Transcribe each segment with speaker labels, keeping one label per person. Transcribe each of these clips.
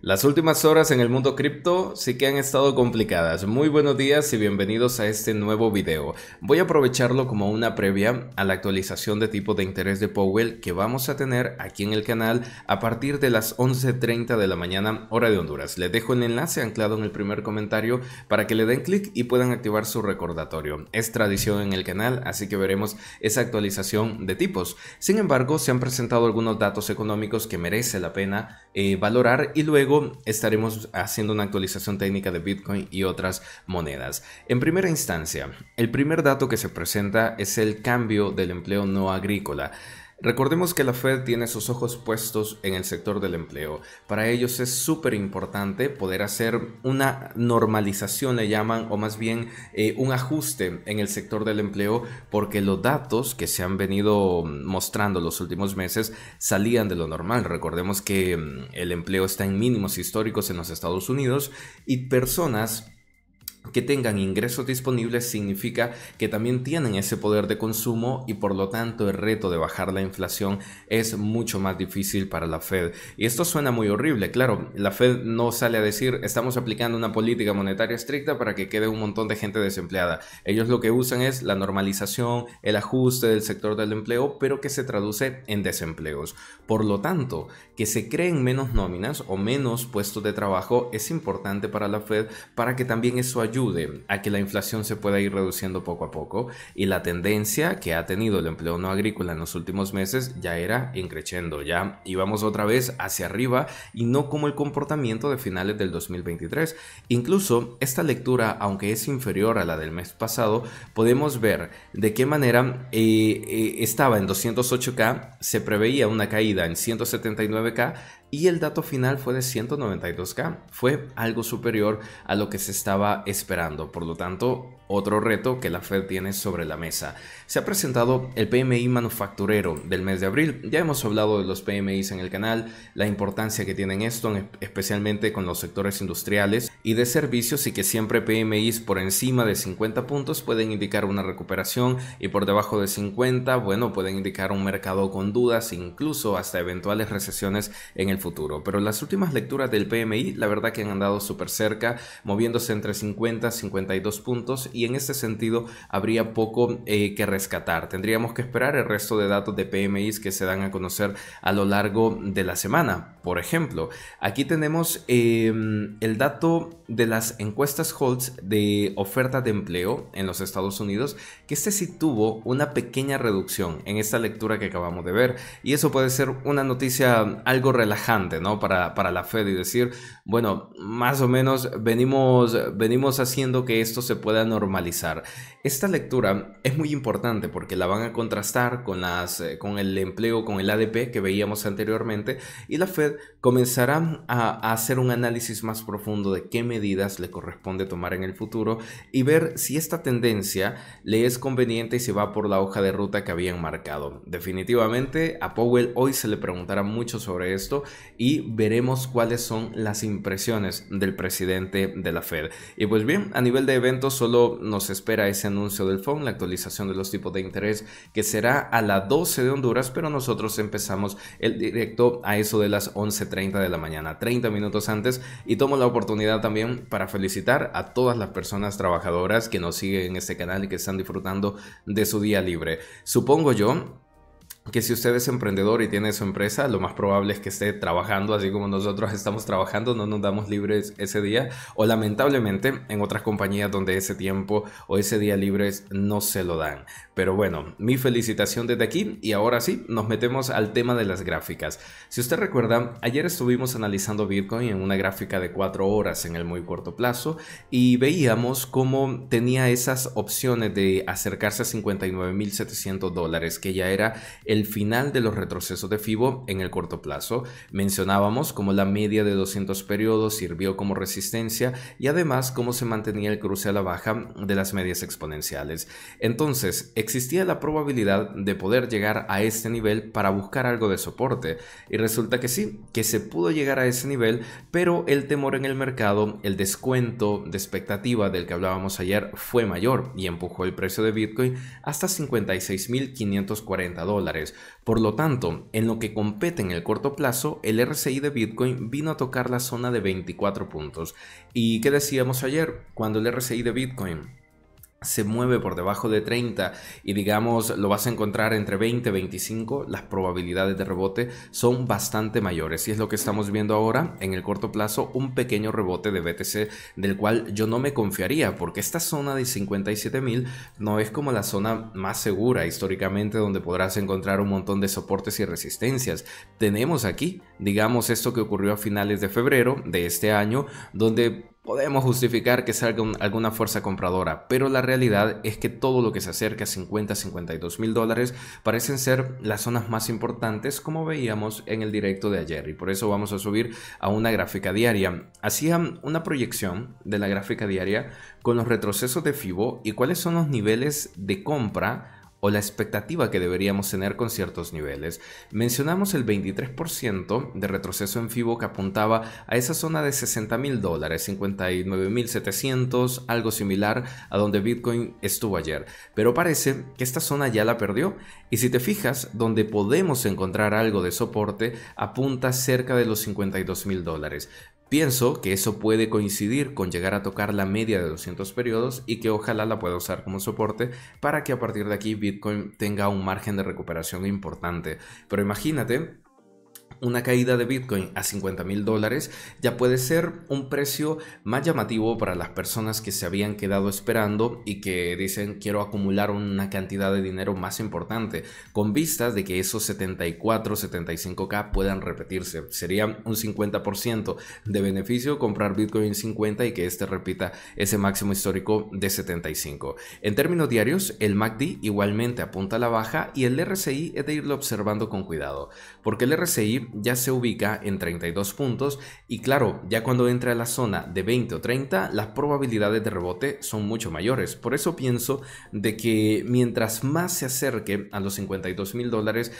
Speaker 1: Las últimas horas en el mundo cripto sí que han estado complicadas. Muy buenos días y bienvenidos a este nuevo video. Voy a aprovecharlo como una previa a la actualización de tipo de interés de Powell que vamos a tener aquí en el canal a partir de las 11.30 de la mañana hora de Honduras. Les dejo el enlace anclado en el primer comentario para que le den clic y puedan activar su recordatorio. Es tradición en el canal, así que veremos esa actualización de tipos. Sin embargo, se han presentado algunos datos económicos que merece la pena eh, valorar y luego Luego estaremos haciendo una actualización técnica de Bitcoin y otras monedas. En primera instancia, el primer dato que se presenta es el cambio del empleo no agrícola. Recordemos que la Fed tiene sus ojos puestos en el sector del empleo. Para ellos es súper importante poder hacer una normalización, le llaman, o más bien eh, un ajuste en el sector del empleo, porque los datos que se han venido mostrando los últimos meses salían de lo normal. Recordemos que mm, el empleo está en mínimos históricos en los Estados Unidos y personas que tengan ingresos disponibles significa que también tienen ese poder de consumo y por lo tanto el reto de bajar la inflación es mucho más difícil para la Fed. Y esto suena muy horrible, claro, la Fed no sale a decir estamos aplicando una política monetaria estricta para que quede un montón de gente desempleada. Ellos lo que usan es la normalización, el ajuste del sector del empleo, pero que se traduce en desempleos. Por lo tanto, que se creen menos nóminas o menos puestos de trabajo es importante para la Fed para que también eso ayude ayude a que la inflación se pueda ir reduciendo poco a poco y la tendencia que ha tenido el empleo no agrícola en los últimos meses ya era increciendo, ya íbamos otra vez hacia arriba y no como el comportamiento de finales del 2023. Incluso esta lectura, aunque es inferior a la del mes pasado, podemos ver de qué manera eh, eh, estaba en 208K, se preveía una caída en 179K y el dato final fue de 192K. Fue algo superior a lo que se estaba esperando, por lo tanto, otro reto que la Fed tiene sobre la mesa. Se ha presentado el PMI manufacturero del mes de abril. Ya hemos hablado de los PMIs en el canal, la importancia que tienen esto, especialmente con los sectores industriales y de servicios, y que siempre PMIs por encima de 50 puntos pueden indicar una recuperación y por debajo de 50, bueno, pueden indicar un mercado con dudas, incluso hasta eventuales recesiones en el futuro, pero las últimas lecturas del PMI la verdad que han andado súper cerca, moviéndose entre 50 y 52 puntos y en este sentido habría poco eh, que rescatar. Tendríamos que esperar el resto de datos de PMI que se dan a conocer a lo largo de la semana. Por ejemplo, aquí tenemos em, el dato de las encuestas holds de oferta de empleo en los Estados Unidos, que este sí tuvo una pequeña reducción en esta lectura que acabamos de ver y eso puede ser una noticia algo relajada para, para la Fed y decir, bueno, más o menos venimos, venimos haciendo que esto se pueda normalizar. Esta lectura es muy importante porque la van a contrastar con, las, eh, con el empleo, con el ADP que veíamos anteriormente y la Fed comenzará a, a hacer un análisis más profundo de qué medidas le corresponde tomar en el futuro y ver si esta tendencia le es conveniente y se va por la hoja de ruta que habían marcado. Definitivamente a Powell hoy se le preguntará mucho sobre esto y veremos cuáles son las impresiones del presidente de la Fed. Y pues bien, a nivel de eventos solo nos espera ese anuncio del FOM, la actualización de los tipos de interés que será a las 12 de Honduras, pero nosotros empezamos el directo a eso de las 11.30 de la mañana, 30 minutos antes, y tomo la oportunidad también para felicitar a todas las personas trabajadoras que nos siguen en este canal y que están disfrutando de su día libre. Supongo yo que si usted es emprendedor y tiene su empresa, lo más probable es que esté trabajando así como nosotros estamos trabajando, no nos damos libres ese día o lamentablemente en otras compañías donde ese tiempo o ese día libres no se lo dan. Pero bueno, mi felicitación desde aquí y ahora sí, nos metemos al tema de las gráficas. Si usted recuerda, ayer estuvimos analizando Bitcoin en una gráfica de 4 horas en el muy corto plazo y veíamos cómo tenía esas opciones de acercarse a 59.700 dólares, que ya era el el final de los retrocesos de FIBO en el corto plazo. Mencionábamos cómo la media de 200 periodos sirvió como resistencia y además cómo se mantenía el cruce a la baja de las medias exponenciales. Entonces, existía la probabilidad de poder llegar a este nivel para buscar algo de soporte. Y resulta que sí, que se pudo llegar a ese nivel, pero el temor en el mercado, el descuento de expectativa del que hablábamos ayer fue mayor y empujó el precio de Bitcoin hasta 56.540 dólares por lo tanto, en lo que compete en el corto plazo, el RSI de Bitcoin vino a tocar la zona de 24 puntos. ¿Y qué decíamos ayer? Cuando el RSI de Bitcoin se mueve por debajo de 30 y digamos lo vas a encontrar entre 20 y 25, las probabilidades de rebote son bastante mayores y es lo que estamos viendo ahora en el corto plazo, un pequeño rebote de BTC del cual yo no me confiaría porque esta zona de 57.000 no es como la zona más segura históricamente donde podrás encontrar un montón de soportes y resistencias. Tenemos aquí, digamos esto que ocurrió a finales de febrero de este año donde Podemos justificar que salga alguna fuerza compradora, pero la realidad es que todo lo que se acerca a 50, 52 mil dólares parecen ser las zonas más importantes como veíamos en el directo de ayer y por eso vamos a subir a una gráfica diaria. Hacía una proyección de la gráfica diaria con los retrocesos de FIBO y cuáles son los niveles de compra o la expectativa que deberíamos tener con ciertos niveles. Mencionamos el 23% de retroceso en FIBO que apuntaba a esa zona de 60 mil dólares, 59.700, algo similar a donde Bitcoin estuvo ayer. Pero parece que esta zona ya la perdió y si te fijas, donde podemos encontrar algo de soporte apunta cerca de los 52 mil dólares. Pienso que eso puede coincidir con llegar a tocar la media de 200 periodos y que ojalá la pueda usar como soporte para que a partir de aquí Bitcoin tenga un margen de recuperación importante. Pero imagínate una caída de Bitcoin a 50 mil dólares ya puede ser un precio más llamativo para las personas que se habían quedado esperando y que dicen quiero acumular una cantidad de dinero más importante con vistas de que esos 74 75k puedan repetirse sería un 50% de beneficio comprar Bitcoin 50 y que este repita ese máximo histórico de 75 en términos diarios el MACD igualmente apunta a la baja y el RSI es de irlo observando con cuidado porque el RSI ya se ubica en 32 puntos y claro, ya cuando entra a la zona de 20 o 30, las probabilidades de rebote son mucho mayores. Por eso pienso de que mientras más se acerque a los 52 mil dólares,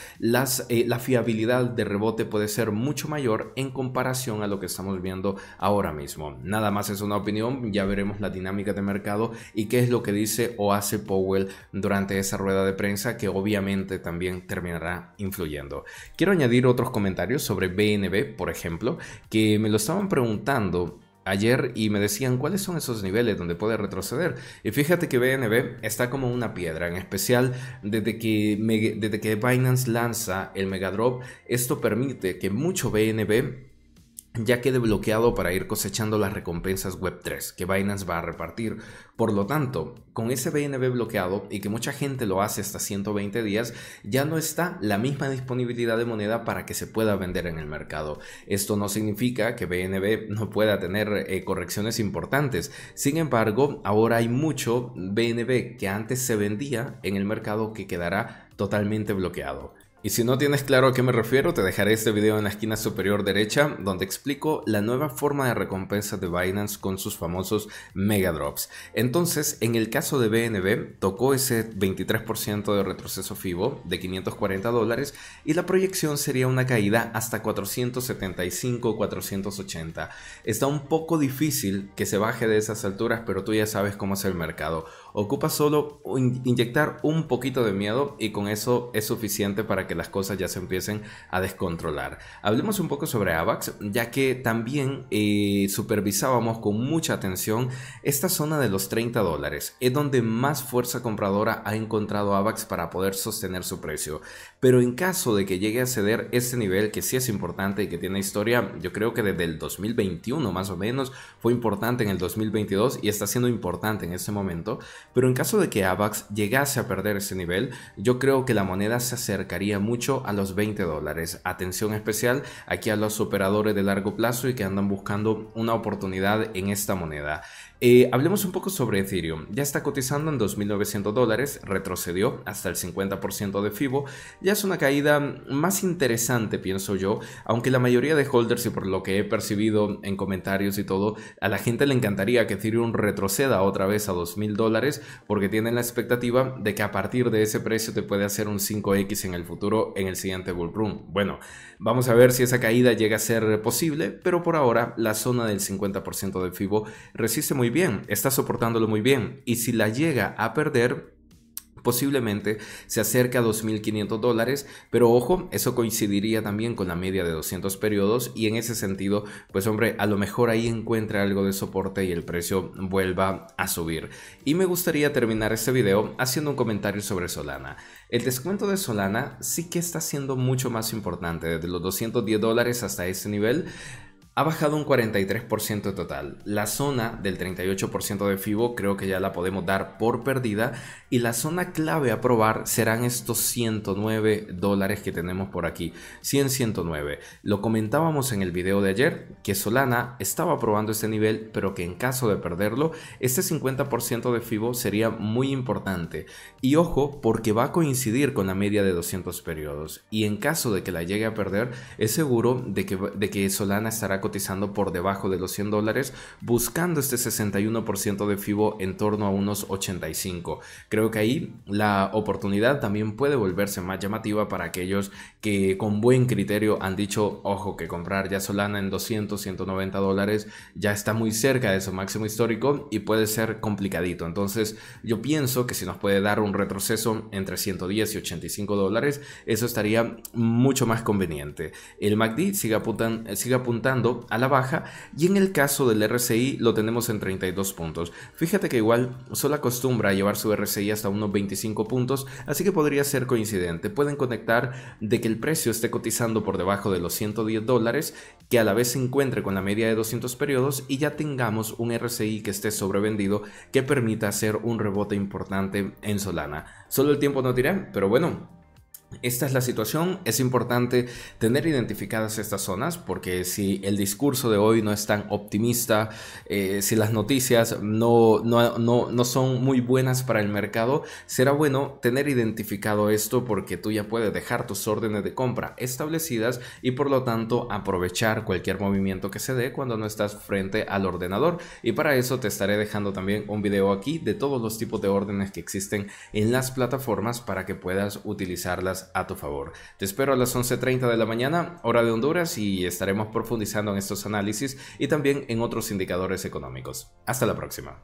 Speaker 1: eh, la fiabilidad de rebote puede ser mucho mayor en comparación a lo que estamos viendo ahora mismo. Nada más es una opinión, ya veremos la dinámica de mercado y qué es lo que dice o hace Powell durante esa rueda de prensa que obviamente también terminará influyendo. Quiero añadir otros comentarios sobre BNB, por ejemplo, que me lo estaban preguntando ayer y me decían cuáles son esos niveles donde puede retroceder. Y fíjate que BNB está como una piedra, en especial desde que, desde que Binance lanza el Megadrop, esto permite que mucho BNB ya quede bloqueado para ir cosechando las recompensas Web3 que Binance va a repartir. Por lo tanto, con ese BNB bloqueado y que mucha gente lo hace hasta 120 días, ya no está la misma disponibilidad de moneda para que se pueda vender en el mercado. Esto no significa que BNB no pueda tener eh, correcciones importantes. Sin embargo, ahora hay mucho BNB que antes se vendía en el mercado que quedará totalmente bloqueado. Y si no tienes claro a qué me refiero, te dejaré este video en la esquina superior derecha donde explico la nueva forma de recompensa de Binance con sus famosos mega drops. Entonces, en el caso de BNB, tocó ese 23% de retroceso FIBO de 540 dólares y la proyección sería una caída hasta 475 480. Está un poco difícil que se baje de esas alturas, pero tú ya sabes cómo es el mercado. Ocupa solo inyectar un poquito de miedo y con eso es suficiente para que las cosas ya se empiecen a descontrolar. Hablemos un poco sobre AVAX, ya que también eh, supervisábamos con mucha atención esta zona de los 30 dólares. Es donde más fuerza compradora ha encontrado AVAX para poder sostener su precio. Pero en caso de que llegue a ceder este nivel, que sí es importante y que tiene historia, yo creo que desde el 2021 más o menos, fue importante en el 2022 y está siendo importante en este momento. Pero en caso de que AVAX llegase a perder ese nivel, yo creo que la moneda se acercaría mucho a los 20 dólares. Atención especial aquí a los operadores de largo plazo y que andan buscando una oportunidad en esta moneda. Eh, hablemos un poco sobre Ethereum. Ya está cotizando en 2.900 dólares, retrocedió hasta el 50% de FIBO. Ya es una caída más interesante, pienso yo, aunque la mayoría de holders y por lo que he percibido en comentarios y todo, a la gente le encantaría que Ethereum retroceda otra vez a 2.000 dólares porque tienen la expectativa de que a partir de ese precio te puede hacer un 5X en el futuro en el siguiente bull run. Bueno, vamos a ver si esa caída llega a ser posible, pero por ahora la zona del 50% de FIBO resiste muy bien, está soportándolo muy bien. Y si la llega a perder, posiblemente se acerca a 2.500 dólares, pero ojo, eso coincidiría también con la media de 200 periodos y en ese sentido, pues hombre, a lo mejor ahí encuentra algo de soporte y el precio vuelva a subir. Y me gustaría terminar este video haciendo un comentario sobre Solana. El descuento de Solana sí que está siendo mucho más importante, desde los 210 dólares hasta este nivel ha bajado un 43% total. La zona del 38% de FIBO creo que ya la podemos dar por perdida y la zona clave a probar serán estos 109 dólares que tenemos por aquí. 100, 109. Lo comentábamos en el video de ayer que Solana estaba probando este nivel pero que en caso de perderlo este 50% de FIBO sería muy importante. Y ojo porque va a coincidir con la media de 200 periodos y en caso de que la llegue a perder es seguro de que, de que Solana estará con por debajo de los 100 dólares, buscando este 61% de FIBO en torno a unos 85. Creo que ahí la oportunidad también puede volverse más llamativa para aquellos que con buen criterio han dicho, ojo, que comprar ya Solana en 200, 190 dólares ya está muy cerca de su máximo histórico y puede ser complicadito. Entonces yo pienso que si nos puede dar un retroceso entre 110 y 85 dólares, eso estaría mucho más conveniente. El MACD sigue apuntando a la baja y en el caso del RSI lo tenemos en 32 puntos. Fíjate que igual solo acostumbra a llevar su RSI hasta unos 25 puntos, así que podría ser coincidente. Pueden conectar de que el precio esté cotizando por debajo de los 110 dólares, que a la vez se encuentre con la media de 200 periodos y ya tengamos un RSI que esté sobrevendido que permita hacer un rebote importante en Solana. Solo el tiempo no dirá, pero bueno, esta es la situación, es importante tener identificadas estas zonas porque si el discurso de hoy no es tan optimista, eh, si las noticias no, no, no, son muy buenas para el mercado, será bueno tener identificado esto porque tú ya puedes dejar tus órdenes de compra establecidas y por lo tanto aprovechar cualquier movimiento que se dé cuando no estás frente al ordenador. Y para eso te estaré dejando también un video aquí de todos los tipos de órdenes que existen en las plataformas para que puedas utilizarlas a tu favor. Te espero a las 11.30 de la mañana, hora de Honduras, y estaremos profundizando en estos análisis y también en otros indicadores económicos. Hasta la próxima.